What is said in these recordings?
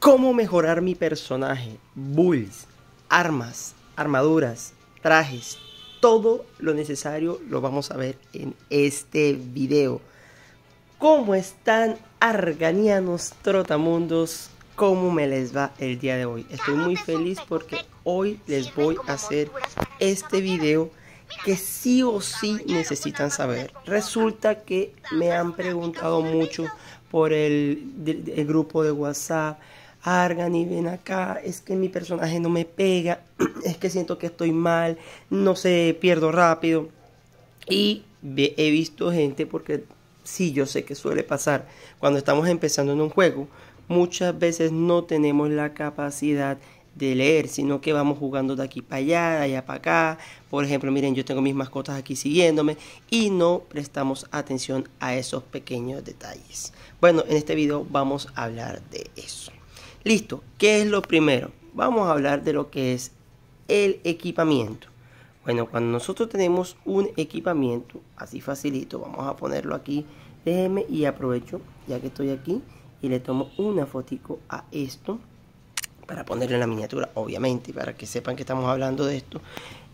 cómo mejorar mi personaje, Bulls, armas, armaduras, trajes, todo lo necesario lo vamos a ver en este video. ¿Cómo están arganianos trotamundos? ¿Cómo me les va el día de hoy? Estoy muy feliz porque hoy les voy a hacer este video que sí o sí necesitan saber. Resulta que me han preguntado mucho por el, el grupo de WhatsApp, Argan y ven acá, es que mi personaje no me pega, es que siento que estoy mal, no sé, pierdo rápido. Y he visto gente, porque sí, yo sé que suele pasar, cuando estamos empezando en un juego, muchas veces no tenemos la capacidad de leer, sino que vamos jugando de aquí para allá, de allá para acá. Por ejemplo, miren, yo tengo mis mascotas aquí siguiéndome y no prestamos atención a esos pequeños detalles. Bueno, en este video vamos a hablar de eso. Listo, ¿qué es lo primero? Vamos a hablar de lo que es el equipamiento. Bueno, cuando nosotros tenemos un equipamiento, así facilito, vamos a ponerlo aquí. Déjenme y aprovecho, ya que estoy aquí, y le tomo una fotico a esto para ponerlo en la miniatura, obviamente, para que sepan que estamos hablando de esto.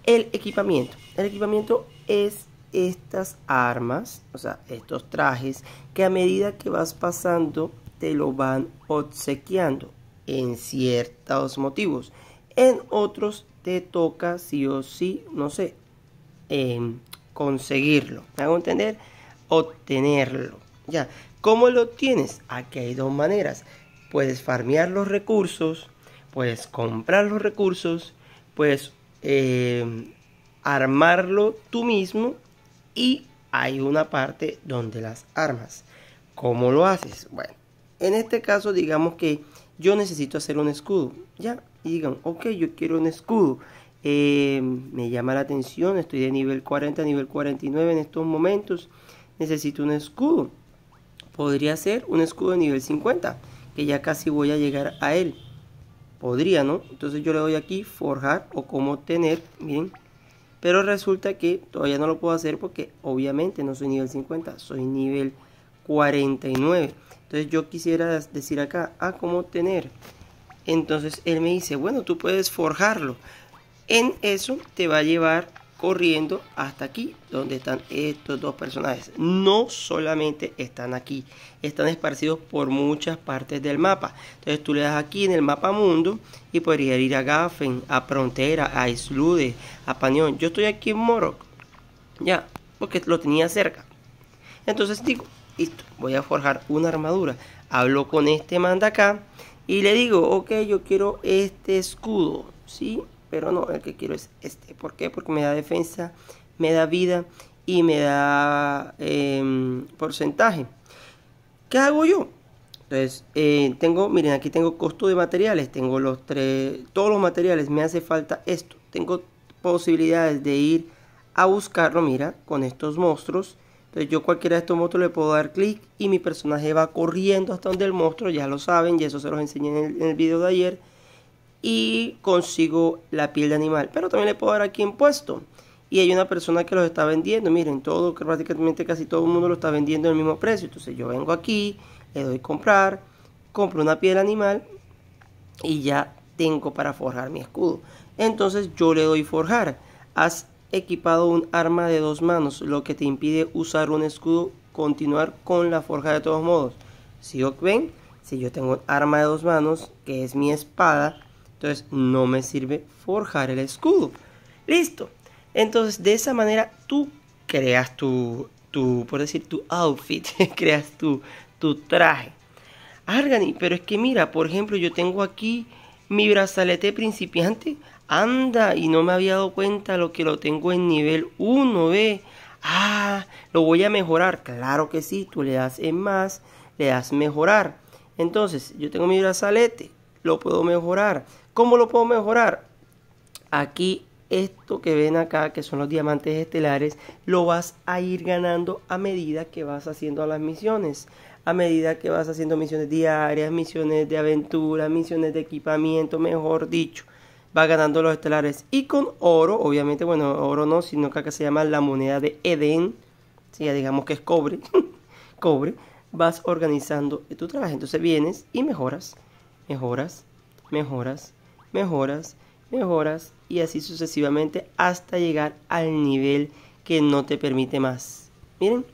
El equipamiento. El equipamiento es estas armas, o sea, estos trajes, que a medida que vas pasando te lo van obsequiando en ciertos motivos. En otros te toca sí o sí, no sé, em, conseguirlo. ¿Me hago entender? Obtenerlo. Ya. ¿Cómo lo tienes? Aquí hay dos maneras. Puedes farmear los recursos, puedes comprar los recursos, puedes em, armarlo tú mismo y hay una parte donde las armas. ¿Cómo lo haces? Bueno, en este caso, digamos que yo necesito hacer un escudo, ¿ya? digan, ok, yo quiero un escudo. Eh, me llama la atención, estoy de nivel 40 a nivel 49 en estos momentos. Necesito un escudo. Podría ser un escudo de nivel 50, que ya casi voy a llegar a él. Podría, ¿no? Entonces yo le doy aquí forjar o cómo tener, bien Pero resulta que todavía no lo puedo hacer porque obviamente no soy nivel 50, soy nivel 49. Entonces yo quisiera decir acá, a ah, ¿cómo tener? Entonces él me dice, bueno, tú puedes forjarlo. En eso te va a llevar corriendo hasta aquí, donde están estos dos personajes. No solamente están aquí, están esparcidos por muchas partes del mapa. Entonces tú le das aquí en el mapa mundo y podría ir a Gaffen, a Frontera, a Slude, a Panión. Yo estoy aquí en morocco ya, porque lo tenía cerca. Entonces digo, listo, voy a forjar una armadura. Hablo con este manda acá y le digo, ok, yo quiero este escudo, ¿sí? Pero no, el que quiero es este. ¿Por qué? Porque me da defensa, me da vida y me da em, porcentaje. ¿Qué hago yo? Entonces, eh, tengo, miren, aquí tengo costo de materiales, tengo los tres, todos los materiales, me hace falta esto. Tengo posibilidades de ir a buscarlo, mira, con estos monstruos entonces yo cualquiera de estos monstruos le puedo dar clic y mi personaje va corriendo hasta donde el monstruo, ya lo saben, y eso se los enseñé en el, video de ayer. Y consigo la piel de animal, pero también le puedo dar aquí en puesto. Y hay una persona que los está vendiendo, miren, todo, que prácticamente casi todo el mundo lo está vendiendo al mismo precio. Entonces yo vengo aquí, le doy comprar, compro una piel animal y ya tengo para forjar mi escudo. Entonces yo le doy forjar equipado un arma de dos manos, lo que te impide usar un escudo, continuar con la forja de todos modos. Si yo, ven, si yo tengo un arma de dos manos, que es mi espada, entonces no me sirve forjar el escudo. Listo. Entonces de esa manera tú creas tu, tu por decir, tu outfit, creas tu, tu traje. Argani, pero es que mira, por ejemplo, yo tengo aquí mi brazalete principiante. Anda, y no me había dado cuenta lo que lo tengo en nivel 1, b Ah, lo voy a mejorar. Claro que sí, tú le das en más, le das mejorar. Entonces, yo tengo mi brazalete, lo puedo mejorar. ¿Cómo lo puedo mejorar? Aquí, esto que ven acá, que son los diamantes estelares, lo vas a ir ganando a medida que vas haciendo las misiones a medida que vas haciendo misiones diarias, misiones de aventura, misiones de equipamiento, mejor dicho. Vas ganando los estelares. Y con oro, obviamente, bueno, oro no, sino que acá se llama la moneda de Edén. Si ya digamos que es cobre. cobre. Vas organizando tu trabajo. Entonces vienes y mejoras. Mejoras. Mejoras. Mejoras. Mejoras. Y así sucesivamente hasta llegar al nivel que no te permite más. Miren.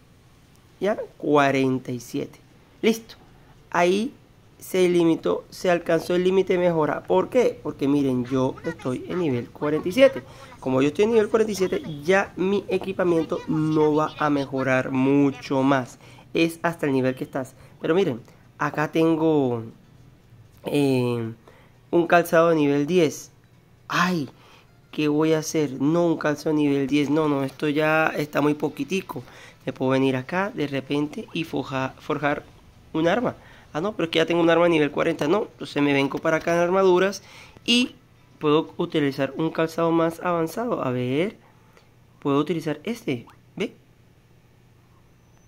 Ya 47. Listo. Ahí se limitó, se alcanzó el límite de mejora. ¿Por qué? Porque miren, yo estoy en nivel 47. Como yo estoy en nivel 47, ya mi equipamiento no va a mejorar mucho más. Es hasta el nivel que estás. Pero miren, acá tengo eh, un calzado de nivel 10. ¡Ay! ¿Qué voy a hacer? No, un calzado de nivel 10. No, no, esto ya está muy poquitico. Me puedo venir acá de repente y forjar un arma. Ah, no, pero es que ya tengo un arma A nivel 40. No, entonces pues me vengo para acá en armaduras y puedo utilizar un calzado más avanzado. A ver, puedo utilizar este. ¿Ve?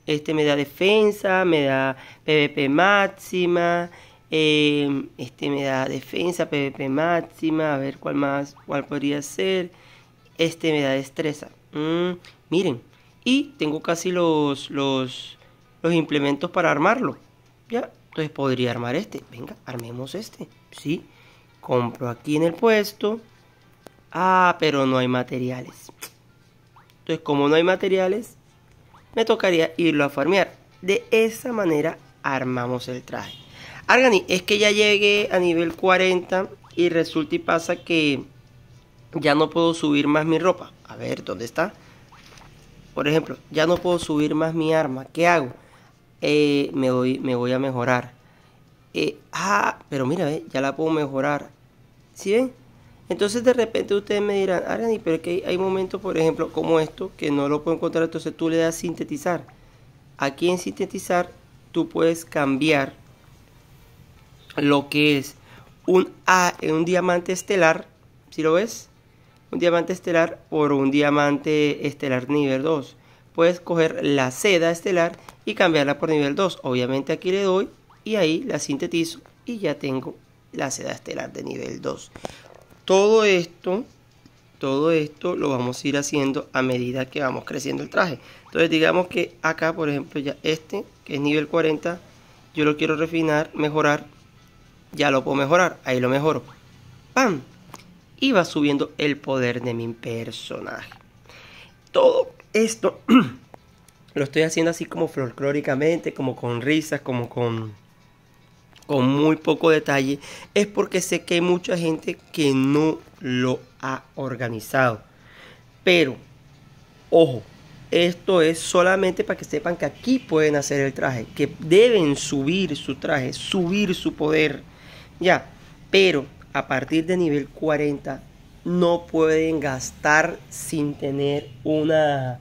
Este me da defensa, me da PvP máxima. Em, este me da defensa, PvP máxima. A ver cuál más, cuál podría ser. Este me da destreza. Mm, miren. Y tengo casi los, los, los implementos para armarlo. Ya, entonces podría armar este. Venga, armemos este. Sí, compro aquí en el puesto. Ah, pero no hay materiales. Entonces, como no hay materiales, me tocaría irlo a farmear. De esa manera armamos el traje. Argani, es que ya llegué a nivel 40 y resulta y pasa que ya no puedo subir más mi ropa. A ver, ¿dónde está? Por ejemplo, ya no puedo subir más mi arma. ¿Qué hago? Eh, me, voy, me voy a mejorar. Eh, ah, pero mira, ya la puedo mejorar. ¿Sí ven? Entonces de repente ustedes me dirán, pero que hay, momentos, por ejemplo, como esto, que no lo puedo encontrar, entonces tú le das sintetizar. Aquí en sintetizar tú puedes cambiar lo que es un un diamante estelar, si ¿sí lo ves, un diamante estelar por un diamante estelar nivel 2 puedes coger la seda estelar y cambiarla por nivel 2. Obviamente aquí le doy y ahí la sintetizo y ya tengo la seda estelar de nivel 2. Todo esto, todo esto lo vamos a ir haciendo a medida que vamos creciendo el traje. Entonces digamos que acá, por ejemplo, ya este, que es nivel 40, yo lo quiero refinar, mejorar, ya lo puedo mejorar, ahí lo mejoro. ¡Pam! Y va subiendo el poder de mi personaje. Todo esto lo estoy haciendo así como folclóricamente, como con risas, como con, con muy poco detalle, es porque sé que hay mucha gente que no lo ha organizado. Pero, ojo, esto es solamente para que sepan que aquí pueden hacer el traje, que deben subir su traje, subir su poder. Ya, pero a partir de nivel 40 no pueden gastar sin tener una,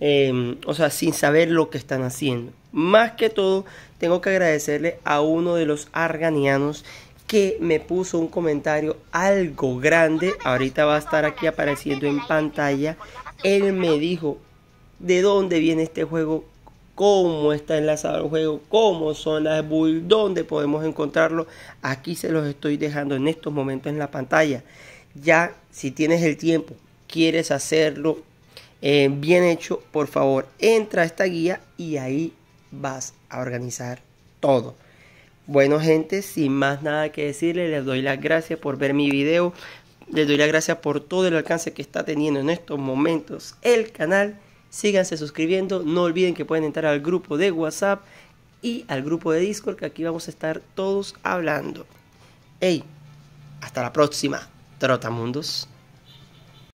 em, o sea, sin saber lo que están haciendo. Más que todo, tengo que agradecerle a uno de los arganianos que me puso un comentario algo grande. Ahorita va a estar aquí apareciendo en pantalla. Él me dijo de dónde viene este juego, cómo está enlazado el juego, cómo son las bulls, dónde podemos encontrarlo. Aquí se los estoy dejando en estos momentos en la pantalla ya si tienes el tiempo, quieres hacerlo eh, bien hecho, por favor, entra a esta guía y ahí vas a organizar todo. Bueno gente, sin más nada que decirles, les doy las gracias por ver mi video, les doy las gracias por todo el alcance que está teniendo en estos momentos el canal. Síganse suscribiendo, no olviden que pueden entrar al grupo de WhatsApp y al grupo de Discord que aquí vamos a estar todos hablando. ¡Hey! Hasta la próxima. trotamundos